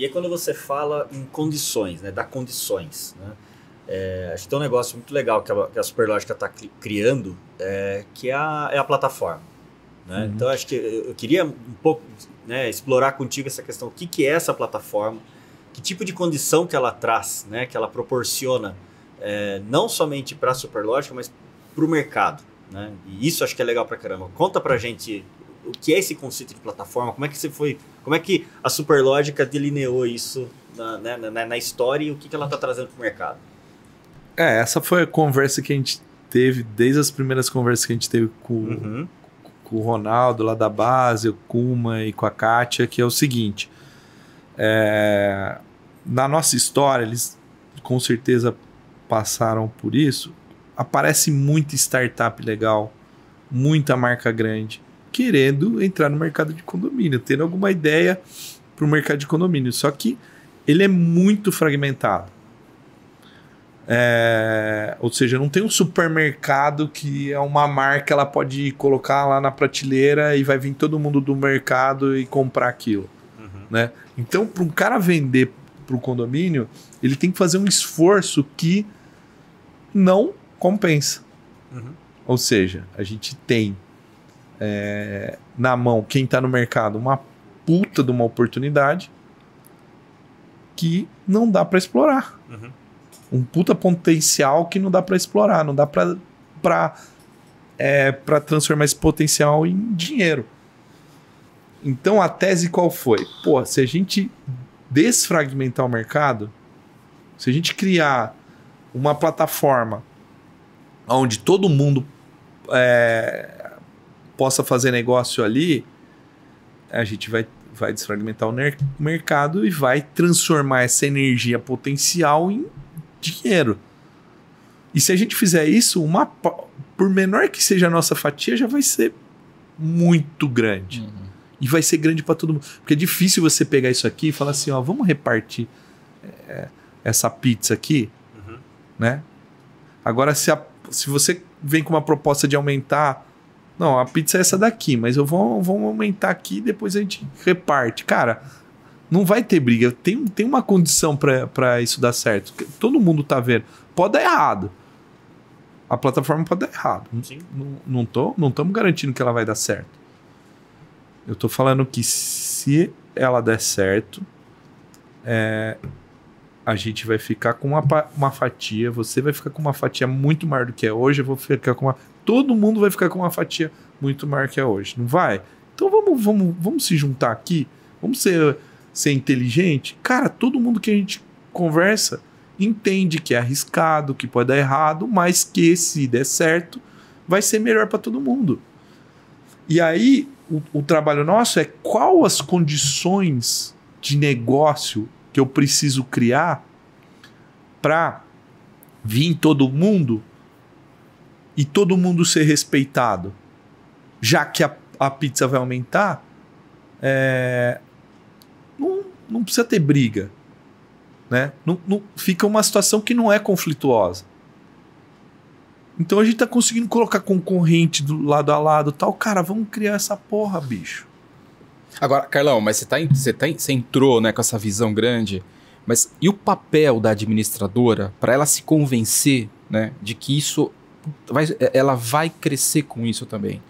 E aí quando você fala em condições, né, dá condições, né, é, acho que tem um negócio muito legal que a, que a Superlógica está criando, é, que é a, é a plataforma. Né? Uhum. Então acho que eu queria um pouco né, explorar contigo essa questão, o que, que é essa plataforma, que tipo de condição que ela traz, né, que ela proporciona, é, não somente para a Superlógica, mas para o mercado. Né? E isso acho que é legal para caramba. Conta para gente o que é esse conceito de plataforma? Como é que você foi? Como é que a Superlógica delineou isso na, né, na, na, história e o que, que ela está trazendo para o mercado? É, essa foi a conversa que a gente teve, desde as primeiras conversas que a gente teve com, uhum. com o Ronaldo lá da base, com o Kuma e com a Kátia, que é o seguinte. É, na nossa história, eles com certeza passaram por isso. Aparece muita startup legal, muita marca grande querendo entrar no mercado de condomínio, tendo alguma ideia para o mercado de condomínio. Só que ele é muito fragmentado. É, ou seja, não tem um supermercado que é uma marca, ela pode colocar lá na prateleira e vai vir todo mundo do mercado e comprar aquilo. Uhum. Né? Então, para um cara vender para o condomínio, ele tem que fazer um esforço que não compensa. Uhum. Ou seja, a gente tem é, na mão quem está no mercado uma puta de uma oportunidade que não dá para explorar. Uhum. Um puta potencial que não dá para explorar, não dá para é, transformar esse potencial em dinheiro. Então a tese qual foi? Pô, se a gente desfragmentar o mercado, se a gente criar uma plataforma onde todo mundo é, possa fazer negócio ali, a gente vai, vai desfragmentar o mercado e vai transformar essa energia potencial em dinheiro. E se a gente fizer isso, uma, por menor que seja a nossa fatia, já vai ser muito grande. Uhum. E vai ser grande para todo mundo. Porque é difícil você pegar isso aqui e falar assim: ó, vamos repartir é, essa pizza aqui, uhum. né? Agora, se, a, se você vem com uma proposta de aumentar não, a pizza é essa daqui, mas eu vou, vou aumentar aqui e depois a gente reparte. Cara, não vai ter briga. Tem, tem uma condição para isso dar certo. Todo mundo tá vendo. Pode dar errado. A plataforma pode dar errado. Sim. Não, não, tô, não estamos garantindo que ela vai dar certo. Eu tô falando que se ela der certo, é, a gente vai ficar com uma, uma fatia, você vai ficar com uma fatia muito maior do que é hoje, eu vou ficar com uma todo mundo vai ficar com uma fatia muito maior que a hoje, não vai? Então vamos, vamos, vamos se juntar aqui, vamos ser, ser inteligente. Cara, todo mundo que a gente conversa entende que é arriscado, que pode dar errado, mas que se der certo, vai ser melhor para todo mundo. E aí, o, o trabalho nosso é qual as condições de negócio que eu preciso criar para vir todo mundo e todo mundo ser respeitado, já que a, a pizza vai aumentar, é, não, não precisa ter briga. Né? Não, não, fica uma situação que não é conflituosa. Então a gente tá conseguindo colocar concorrente do lado a lado tal. Cara, vamos criar essa porra, bicho. Agora, Carlão, mas você, tá, você, tá, você entrou né, com essa visão grande, mas e o papel da administradora para ela se convencer né, de que isso vai, é, ela vai crescer com isso também.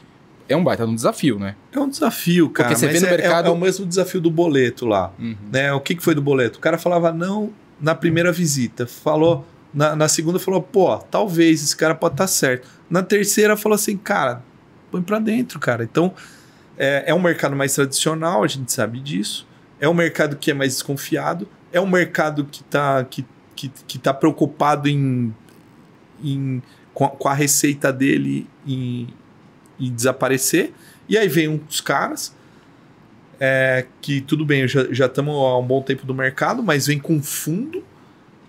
É um baita um desafio, né? É um desafio, cara. Porque você vê no é, é, mercado... é, o mesmo desafio do boleto lá. Uhum. Né? O que, que foi do boleto? O cara falava não na primeira visita. Falou, na, na segunda falou, pô, talvez esse cara pode estar tá certo. Na terceira falou assim, cara, põe para dentro, cara. Então, é, é um mercado mais tradicional, a gente sabe disso. É um mercado que é mais desconfiado. É um mercado que tá, que, que, que tá preocupado em, em com a, com a receita dele e, desaparecer. E aí vem uns caras é, que, tudo bem, já estamos há um bom tempo do mercado, mas vem com fundo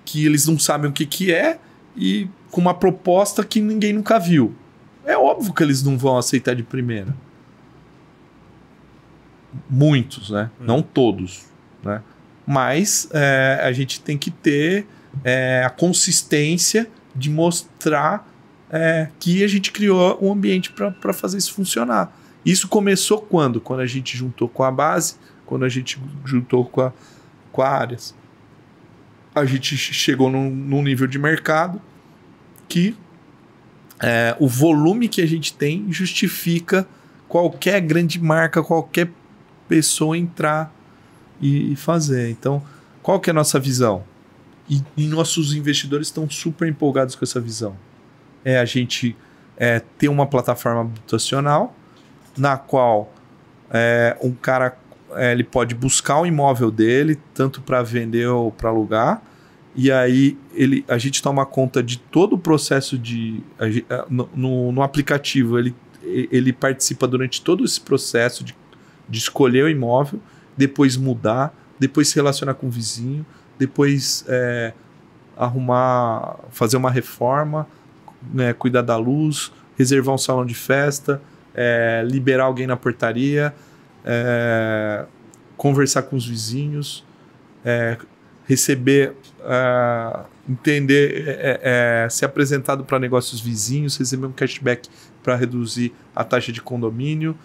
que eles não sabem o que, que é e com uma proposta que ninguém nunca viu. É óbvio que eles não vão aceitar de primeira. Muitos, né? Hum. Não todos, né? Mas é, a gente tem que ter é, a consistência de mostrar é, que a gente criou um ambiente para fazer isso funcionar. Isso começou quando? Quando a gente juntou com a base, quando a gente juntou com a, com a áreas. A gente chegou num, num nível de mercado que é, o volume que a gente tem justifica qualquer grande marca, qualquer pessoa entrar e, e fazer. Então, qual que é a nossa visão? E, e nossos investidores estão super empolgados com essa visão. É a gente é, ter uma plataforma habitacional na qual é, um cara é, ele pode buscar o imóvel dele, tanto para vender ou para alugar, e aí ele, a gente toma conta de todo o processo de a, no, no, no, aplicativo ele, ele participa durante todo esse processo de, de escolher o imóvel, depois mudar, depois se relacionar com o vizinho, depois é, arrumar, fazer uma reforma, né, cuidar da luz, reservar um salão de festa, é, liberar alguém na portaria, é, conversar com os vizinhos, é, receber, é, entender, é, ser apresentado para negócios vizinhos, receber um cashback para reduzir a taxa de condomínio.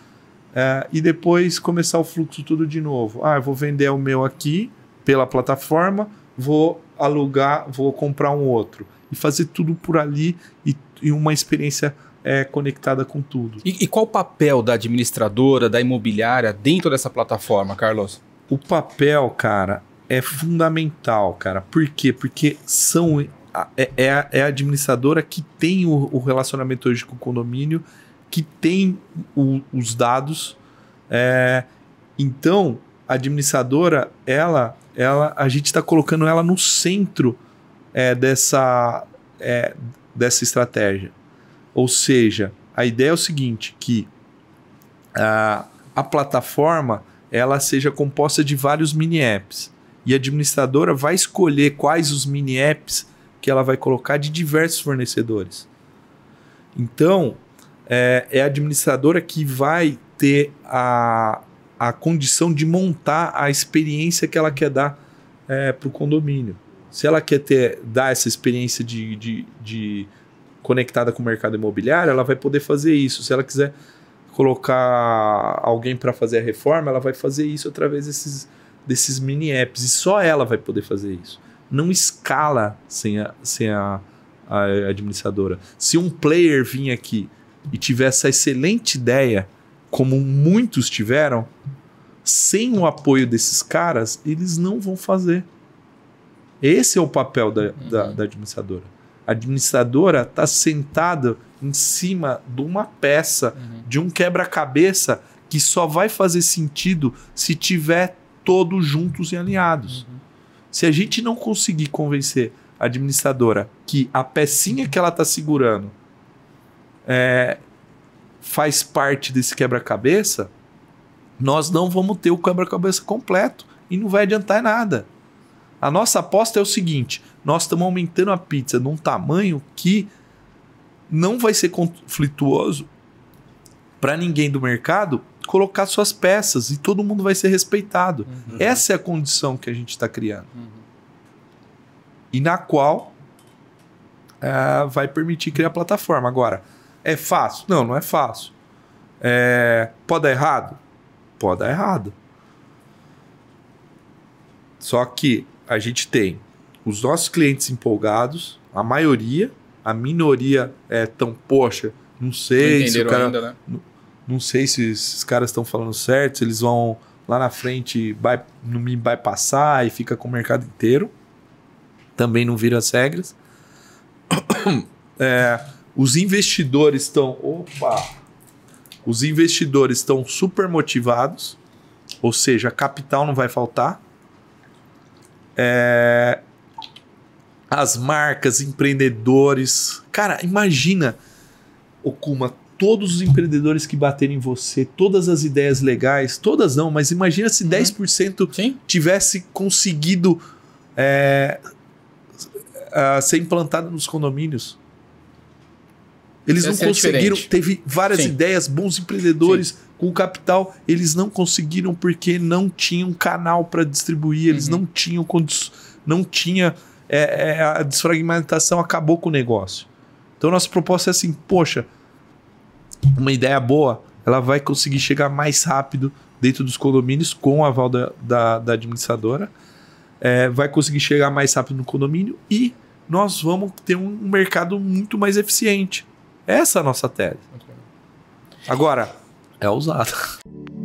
e depois começar o fluxo tudo de novo. Ah, eu vou vender o meu aqui, pela plataforma, vou alugar, vou comprar um outro. E fazer tudo por ali e, e uma experiência é, conectada com tudo. E, e qual o papel da administradora, da imobiliária dentro dessa plataforma, Carlos? O papel, cara, é fundamental, cara. Por quê? Porque são é, é, é, a administradora que tem o, o, relacionamento hoje com o condomínio, que tem o, os dados. É, então, administradora, ela, ela, a gente está colocando ela no centro é, dessa, é, dessa estratégia. Ou seja, a ideia é o seguinte, que a, a plataforma ela seja composta de vários mini apps e a administradora vai escolher quais os mini apps que ela vai colocar de diversos fornecedores. Então, é, é a administradora que vai ter a, a condição de montar a experiência que ela quer dar é, para o condomínio. Se ela quer ter, dar essa experiência de, de, de conectada com o mercado imobiliário, ela vai poder fazer isso. Se ela quiser colocar alguém para fazer a reforma, ela vai fazer isso através desses, desses mini apps. E só ela vai poder fazer isso. Não escala sem a, sem a, a administradora. Se um player vir aqui e tiver essa excelente ideia como muitos tiveram, sem o apoio desses caras, eles não vão fazer. Esse é o papel da, uhum. da, da administradora. A administradora está sentada em cima de uma peça, uhum. de um quebra-cabeça que só vai fazer sentido se tiver todos juntos e alinhados. Uhum. Se a gente não conseguir convencer a administradora que a pecinha que ela está segurando é, faz parte desse quebra-cabeça, nós não vamos ter o quebra-cabeça completo e não vai adiantar nada. A nossa aposta é o seguinte: nós estamos aumentando a pizza num tamanho que não vai ser conflituoso para ninguém do mercado colocar suas peças e todo mundo vai ser respeitado. Uhum. Essa é a condição que a gente está criando. Uhum. E na qual uh, vai permitir criar a plataforma. Agora, é fácil? Não, não é fácil. É... Pode dar errado? Pode dar errado. Só que a gente tem os nossos clientes empolgados, a maioria, a minoria é tão, poxa, não sei não se o cara. Ainda, né? não, não sei se esses caras estão falando certo, se eles vão lá na frente vai, não me bypassar e fica com o mercado inteiro. Também não vira as regras. É, os investidores estão. Opa! Os investidores estão super motivados, ou seja, capital não vai faltar. É, as marcas, empreendedores. Cara, imagina, Okuma, todos os empreendedores que baterem em você, todas as ideias legais, todas não, mas imagina se uhum. 10% Sim. tivesse conseguido é, a, ser implantado nos condomínios. Eles não é conseguiram. Teve várias Sim. ideias, bons empreendedores Sim. com capital. Eles não conseguiram porque não tinham canal para distribuir, eles uhum. não tinham condições. Não tinha. É, é, a desfragmentação acabou com o negócio. Então, nossa proposta é assim: poxa, uma ideia boa, ela vai conseguir chegar mais rápido dentro dos condomínios com o aval da, da, da administradora. É, vai conseguir chegar mais rápido no condomínio e nós vamos ter um mercado muito mais eficiente. Essa é a nossa tese. Agora, é ousado.